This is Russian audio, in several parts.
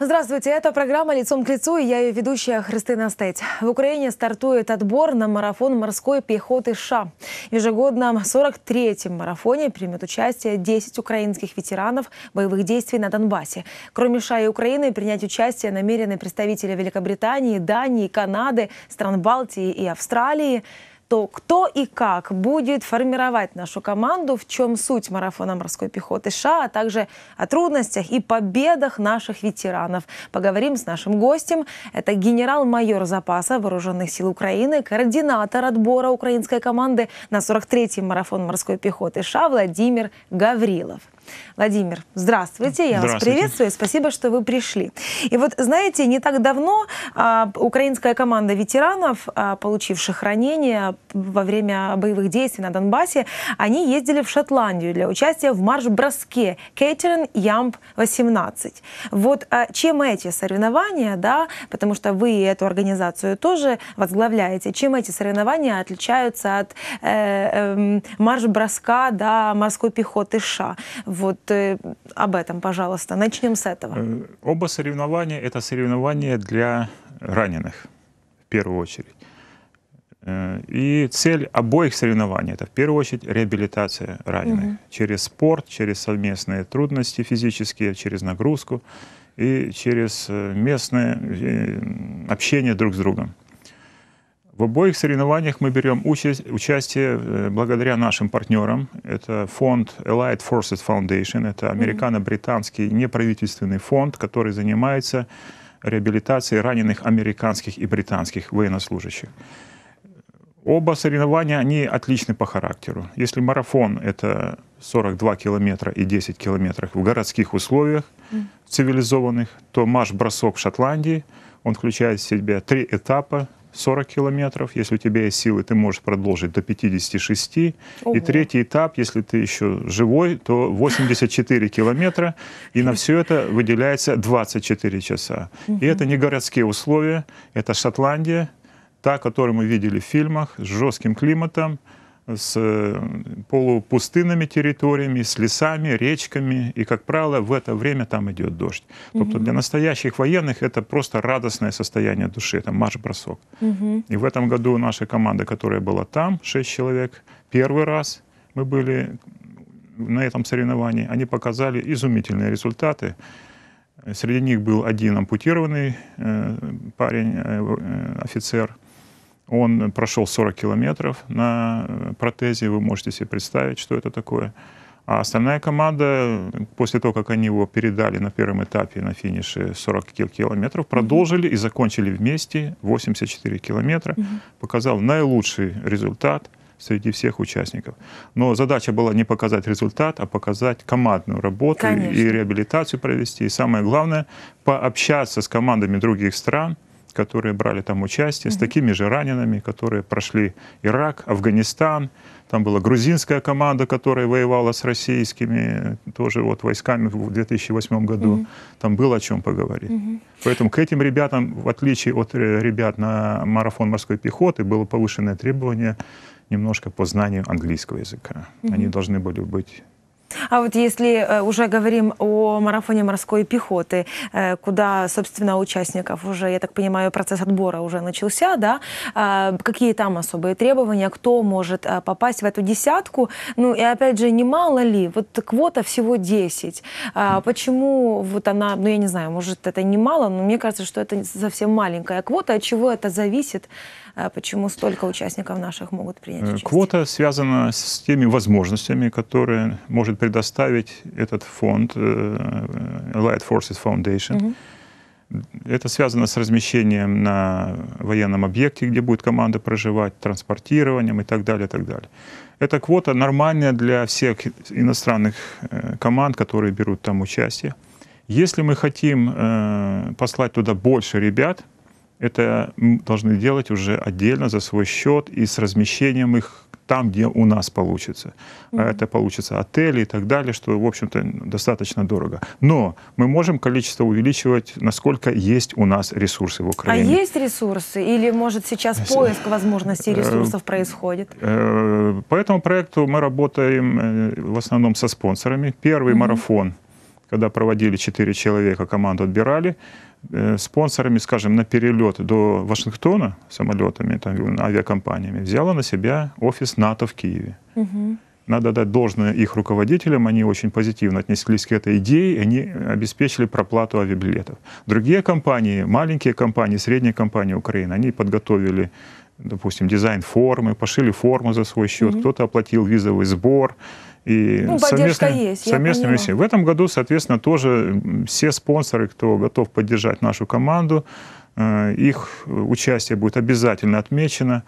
Здравствуйте, это программа «Лицом к лицу» и я ее ведущая Христина Стейт. В Украине стартует отбор на марафон морской пехоты США. В ежегодном 43-м марафоне примет участие 10 украинских ветеранов боевых действий на Донбассе. Кроме США и Украины принять участие намерены представители Великобритании, Дании, Канады, стран Балтии и Австралии – то кто и как будет формировать нашу команду, в чем суть марафона морской пехоты США, а также о трудностях и победах наших ветеранов. Поговорим с нашим гостем. Это генерал-майор запаса Вооруженных сил Украины, координатор отбора украинской команды на 43-й марафон морской пехоты США Владимир Гаврилов. Владимир, здравствуйте, я здравствуйте. вас приветствую, спасибо, что вы пришли. И вот, знаете, не так давно а, украинская команда ветеранов, а, получивших ранения во время боевых действий на Донбассе, они ездили в Шотландию для участия в марш-броске Кейтерин Ямп-18. Вот а, чем эти соревнования, да, потому что вы эту организацию тоже возглавляете, чем эти соревнования отличаются от э, э, марш-броска, да, морской пехоты США? Вот э, об этом, пожалуйста. Начнем с этого. Э, оба соревнования — это соревнования для раненых, в первую очередь. Э, и цель обоих соревнований — это в первую очередь реабилитация раненых. Угу. Через спорт, через совместные трудности физические, через нагрузку и через э, местное общение друг с другом. В обоих соревнованиях мы берем участие э, благодаря нашим партнерам. Это фонд Allied Forces Foundation, это американо-британский неправительственный фонд, который занимается реабилитацией раненых американских и британских военнослужащих. Оба соревнования, они отличны по характеру. Если марафон – это 42 километра и 10 километров в городских условиях mm. цивилизованных, то марш-бросок в Шотландии, он включает в себя три этапа 40 километров. Если у тебя есть силы, ты можешь продолжить до 56. Ого. И третий этап, если ты еще живой, то 84 километра. И на все это выделяется 24 часа. И это не городские условия, это Шотландия, та, которую мы видели в фильмах, с жестким климатом, с э, полупустынными территориями, с лесами, речками, и, как правило, в это время там идет дождь. Угу. Тобто для настоящих военных это просто радостное состояние души, это марш-бросок. Угу. И в этом году наша команда, которая была там, шесть человек, первый раз мы были на этом соревновании, они показали изумительные результаты. Среди них был один ампутированный э, парень, э, э, офицер – он прошел 40 километров на э, протезе, вы можете себе представить, что это такое. А остальная команда, после того, как они его передали на первом этапе на финише 40 километров, продолжили и закончили вместе 84 километра. Показал наилучший результат среди всех участников. Но задача была не показать результат, а показать командную работу Конечно. и реабилитацию провести. И самое главное, пообщаться с командами других стран – которые брали там участие, mm-hmm. с такими же ранеными, которые прошли Ирак, Афганистан. Там была грузинская команда, которая воевала с российскими тоже вот войсками в 2008 году. Mm-hmm. Там было о чем поговорить. Mm-hmm. Поэтому к этим ребятам, в отличие от э, ребят на марафон морской пехоты, было повышенное требование немножко по знанию английского языка. Mm-hmm. Они должны были быть а вот если э, уже говорим о марафоне морской пехоты, э, куда, собственно, участников уже, я так понимаю, процесс отбора уже начался, да? А какие там особые требования, кто может э, попасть в эту десятку? Ну и опять же, немало ли? Вот квота всего 10. А почему вот она, ну я не знаю, может это немало, но мне кажется, что это совсем маленькая квота. От чего это зависит? А почему столько участников наших могут принять э, участие? Квота связана с теми возможностями, которые может предоставить этот фонд э, э, Light Forces Foundation. Угу. Это связано с размещением на военном объекте, где будет команда проживать, транспортированием и так далее, и так далее. Эта квота нормальная для всех иностранных команд, которые берут там участие. Если мы хотим э, послать туда больше ребят, это должны делать уже отдельно за свой счет и с размещением их там, где у нас получится. Mm-hmm. Это получится отели и так далее, что, в общем-то, достаточно дорого. Но мы можем количество увеличивать, насколько есть у нас ресурсы в а Украине. А есть ресурсы? Или, может, сейчас э, поиск возможностей э, ресурсов происходит? Э, по этому проекту мы работаем в основном со спонсорами. Первый mm-hmm. марафон когда проводили четыре человека, команду отбирали, э, спонсорами, скажем, на перелет до Вашингтона самолетами, там, авиакомпаниями, взяла на себя офис НАТО в Киеве. Угу. Надо дать должное их руководителям, они очень позитивно отнеслись к этой идее, они обеспечили проплату авиабилетов. Другие компании, маленькие компании, средние компании Украины, они подготовили допустим, дизайн формы, пошили форму за свой счет, mm-hmm. кто-то оплатил визовый сбор, и ну, совместными, есть, совместными усилиями. В этом году, соответственно, тоже все спонсоры, кто готов поддержать нашу команду, э, их участие будет обязательно отмечено.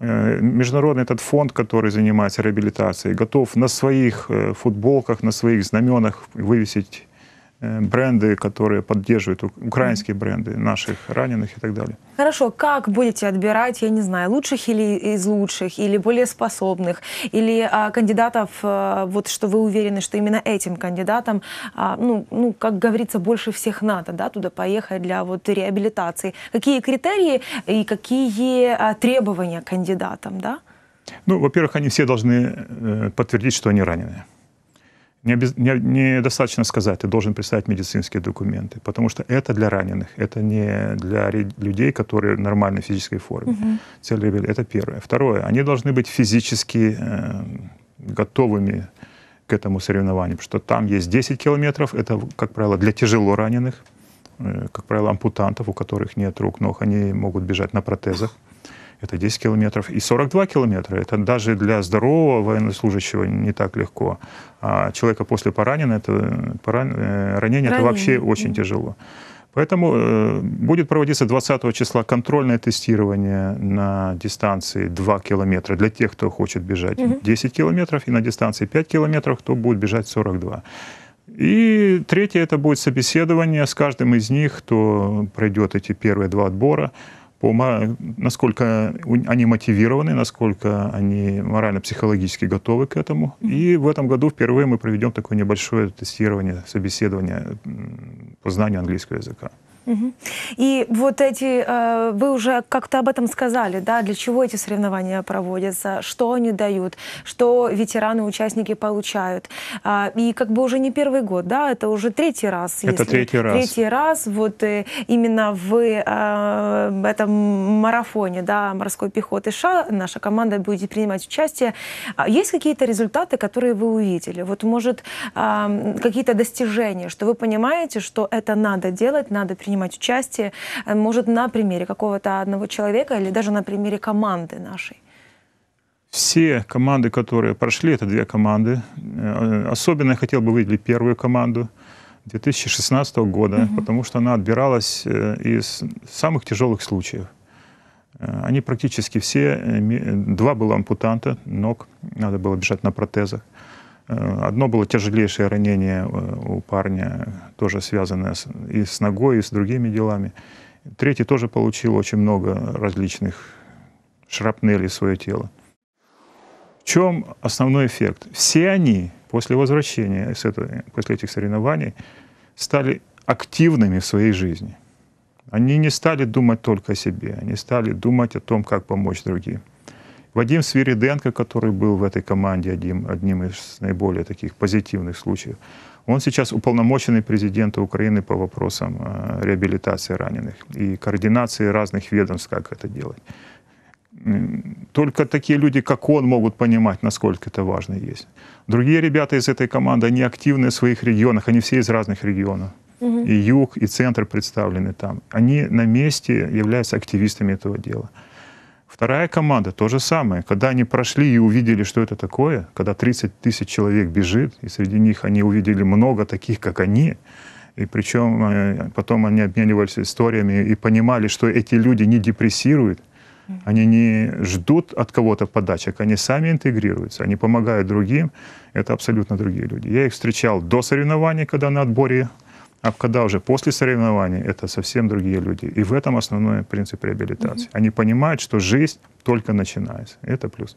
Э, международный этот фонд, который занимается реабилитацией, готов на своих э, футболках, на своих знаменах вывесить Э, бренды, которые поддерживают украинские бренды наших раненых и так далее. Хорошо, как будете отбирать, я не знаю, лучших или из лучших, или более способных, или а, кандидатов, а, вот что вы уверены, что именно этим кандидатам, а, ну, ну, как говорится, больше всех надо, да, туда поехать для вот реабилитации. Какие критерии и какие а, требования кандидатам, да? Ну, во-первых, они все должны э, подтвердить, что они раненые недостаточно не, не сказать, ты должен представить медицинские документы, потому что это для раненых, это не для людей, которые в нормальной физической форме. Угу. Цель реабилитации. Это первое. Второе, они должны быть физически э, готовыми к этому соревнованию, потому что там есть 10 километров, это, как правило, для тяжело раненых, э, как правило, ампутантов, у которых нет рук, ног, они могут бежать на протезах это 10 километров, и 42 километра. Это даже для здорового военнослужащего не так легко. А человека после поранена, это, поран, ранение, э, ранение, это вообще очень тяжело. Поэтому э, будет проводиться 20 числа контрольное тестирование на дистанции 2 километра для тех, кто хочет бежать угу. 10 километров, и на дистанции 5 километров, кто будет бежать 42. И третье это будет собеседование с каждым из них, кто пройдет эти первые два отбора по, насколько они мотивированы, насколько они морально-психологически готовы к этому. И в этом году впервые мы проведем такое небольшое тестирование, собеседование по знанию английского языка. И вот эти, э, вы уже как-то об этом сказали, да, для чего эти соревнования проводятся, что они дают, что ветераны, участники получают. А, и как бы уже не первый год, да, это уже третий раз. Это если, третий раз. Третий раз вот э, именно в э, этом марафоне, да, морской пехоты США наша команда будет принимать участие. А есть какие-то результаты, которые вы увидели? Вот, может, какие-то достижения, что вы понимаете, что это надо делать, надо принимать принимать участие, э, может, на примере какого-то одного человека или даже на примере команды нашей? Все команды, которые прошли, это две команды. Э, особенно я хотел бы выделить первую команду 2016 года, угу. потому что она отбиралась э, из самых тяжелых случаев. Они практически все, два было ампутанта ног, надо было бежать на протезах. Э, одно было тяжелейшее ранение э, у парня, тоже связанное и с ногой, и с другими делами. Третий тоже получил очень много различных шрапнелей в свое тело. В чем основной эффект? Все они после возвращения, с этого, после этих соревнований, стали активными в своей жизни. Они не стали думать только о себе, они стали думать о том, как помочь другим. Вадим Свириденко, который был в этой команде одним, одним из наиболее таких позитивных случаев, он сейчас уполномоченный президента Украины по вопросам э, реабилитации раненых и координации разных ведомств, как это делать. Только такие люди, как он, могут понимать, насколько это важно есть. Другие ребята из этой команды, они активны в своих регионах, они все из разных регионов. И юг, и центр представлены там. Они на месте являются активистами этого дела. Вторая команда то же самое. Когда они прошли и увидели, что это такое, когда 30 тысяч человек бежит, и среди них они увидели много таких, как они, и причем э, потом они обменивались историями и понимали, что эти люди не депрессируют, они не ждут от кого-то подачек, они сами интегрируются, они помогают другим. Это абсолютно другие люди. Я их встречал до соревнований, когда на отборе а когда уже после соревнований, это совсем другие люди. И в этом основной принцип реабилитации. Угу. Они понимают, что жизнь только начинается. Это плюс.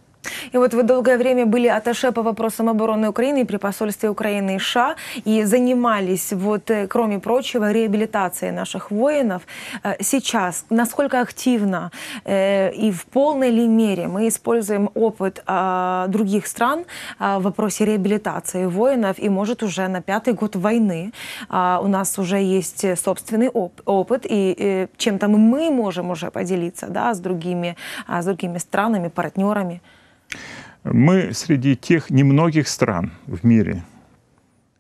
И вот вы долгое время были аташе по вопросам обороны Украины при посольстве Украины и США и занимались, вот, э, кроме прочего, реабилитацией наших воинов. Э, сейчас насколько активно э, и в полной ли мере мы используем опыт э, других стран э, в вопросе реабилитации воинов? И, может, уже на пятый год войны э, у нас уже есть собственный оп- опыт, и э, чем-то мы можем уже поделиться да, с, другими, э, с другими странами, партнерами? Мы среди тех немногих стран в мире,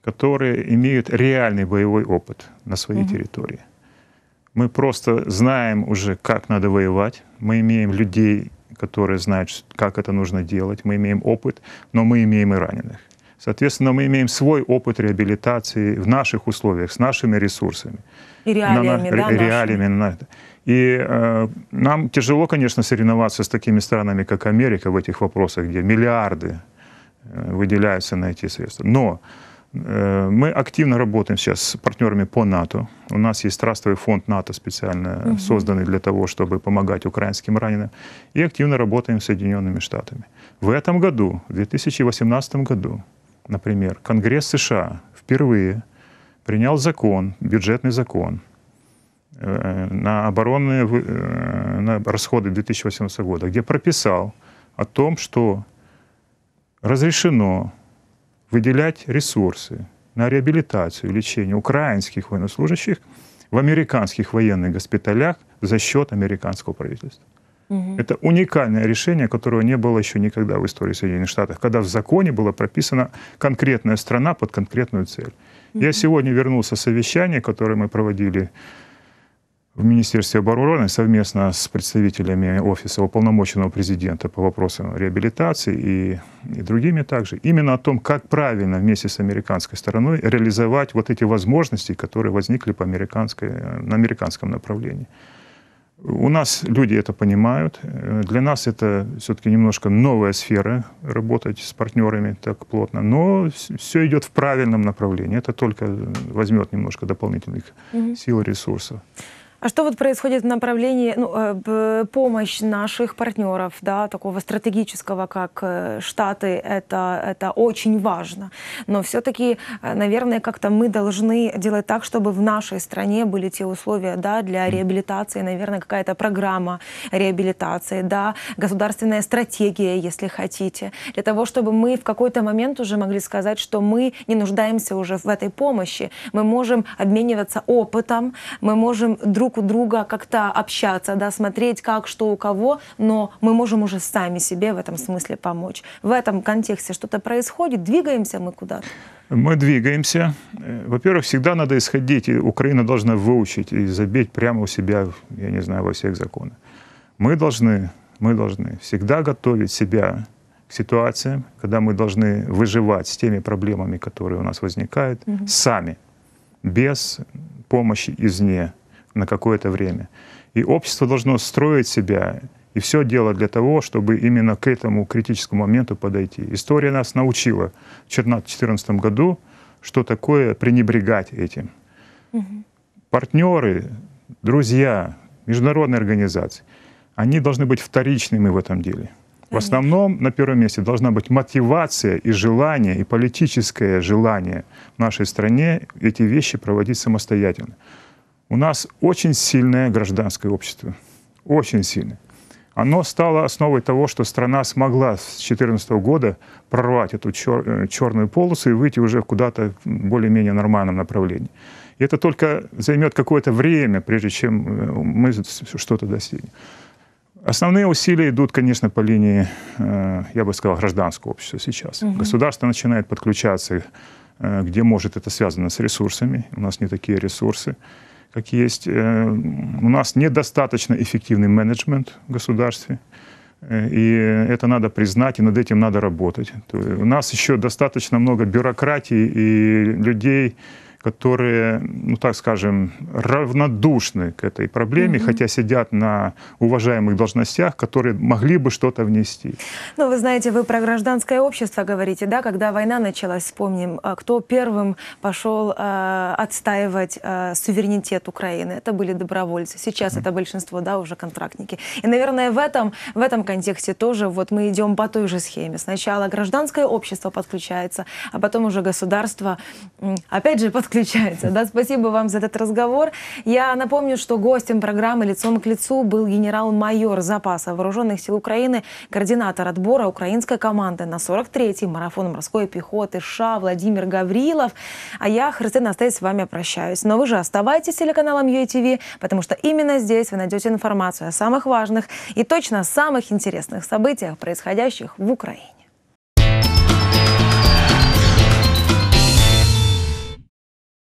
которые имеют реальный боевой опыт на своей mm территории. Мы просто знаем уже, как надо воевать. Мы имеем людей, которые знают, как это нужно делать. Мы имеем опыт, но мы имеем и раненых. Соответственно, мы имеем свой опыт реабилитации в наших условиях, с нашими ресурсами. И реалиями, на, да, реалиями нашими. И э, нам тяжело, конечно, соревноваться с такими странами, как Америка в этих вопросах, где миллиарды э, выделяются на эти средства. Но э, мы активно работаем сейчас с партнерами по НАТО. У нас есть трастовый фонд НАТО специально угу. созданный для того, чтобы помогать украинским раненым. И активно работаем с Соединенными Штатами. В этом году, в 2018 году, например, Конгресс США впервые принял закон, бюджетный закон, Э, на оборонные э, на расходы 2018 года, где прописал о том, что разрешено выделять ресурсы на реабилитацию, лечение украинских военнослужащих в американских военных госпиталях за счет американского правительства. Угу. Это уникальное решение, которого не было еще никогда в истории Соединенных Штатов, когда в законе была прописана конкретная страна под конкретную цель. Угу. Я сегодня вернулся с совещания, которое мы проводили в Министерстве обороны совместно с представителями Офиса уполномоченного президента по вопросам реабилитации и, и другими также, именно о том, как правильно вместе с американской стороной реализовать вот эти возможности, которые возникли по американской, на американском направлении. У нас люди это понимают. Для нас это все-таки немножко новая сфера работать с партнерами так плотно. Но все идет в правильном направлении. Это только возьмет немножко дополнительных угу. сил и ресурсов. А что вот происходит в направлении ну, э, помощь наших партнеров, да, такого стратегического, как э, Штаты, это, это очень важно. Но все-таки, э, наверное, как-то мы должны делать так, чтобы в нашей стране были те условия, да, для реабилитации, наверное, какая-то программа реабилитации, да, государственная стратегия, если хотите, для того, чтобы мы в какой-то момент уже могли сказать, что мы не нуждаемся уже в этой помощи, мы можем обмениваться опытом, мы можем друг друг у друга как-то общаться, да, смотреть, как, что, у кого, но мы можем уже сами себе в этом смысле помочь. В этом контексте что-то происходит, двигаемся мы куда-то. Мы двигаемся. Э, во-первых, всегда надо исходить, и Украина должна выучить и забить прямо у себя, я не знаю, во всех законы. Мы должны, мы должны всегда готовить себя к ситуациям, когда мы должны выживать с теми проблемами, которые у нас возникают, угу. сами, без помощи извне на какое-то время. И общество должно строить себя и все делать для того, чтобы именно к этому критическому моменту подойти. История нас научила в 2014 году, что такое пренебрегать этим. Угу. Партнеры, друзья, международные организации, они должны быть вторичными в этом деле. В основном на первом месте должна быть мотивация и желание, и политическое желание в нашей стране эти вещи проводить самостоятельно у нас очень сильное гражданское общество. Очень сильное. Оно стало основой того, что страна смогла с 2014 года прорвать эту чер- э, черную полосу и выйти уже куда-то более-менее нормальном направлении. И это только займет какое-то время, прежде чем э, мы что-то достигнем. Основные усилия идут, конечно, по линии, э, я бы сказал, гражданского общества сейчас. Угу. Государство начинает подключаться, где может это связано с ресурсами. У нас не такие ресурсы как есть. Э, у нас недостаточно эффективный менеджмент в государстве. Э, и это надо признать, и над этим надо работать. У нас еще достаточно много бюрократии и людей, которые, ну так скажем, равнодушны к этой проблеме, mm-hmm. хотя сидят на уважаемых должностях, которые могли бы что-то внести. Ну, вы знаете, вы про гражданское общество говорите, да, когда война началась, вспомним, а, кто первым пошел э, отстаивать э, суверенитет Украины. Это были добровольцы. Сейчас mm-hmm. это большинство, да, уже контрактники. И, наверное, в этом, в этом контексте тоже вот мы идем по той же схеме. Сначала гражданское общество подключается, а потом уже государство, опять же, подключается включается. Да, спасибо вам за этот разговор. Я напомню, что гостем программы «Лицом к лицу» был генерал-майор запаса Вооруженных сил Украины, координатор отбора украинской команды на 43-й марафон морской пехоты США Владимир Гаврилов. А я, Христина Стейс, с вами прощаюсь. Но вы же оставайтесь с телеканалом Ютв, потому что именно здесь вы найдете информацию о самых важных и точно самых интересных событиях, происходящих в Украине.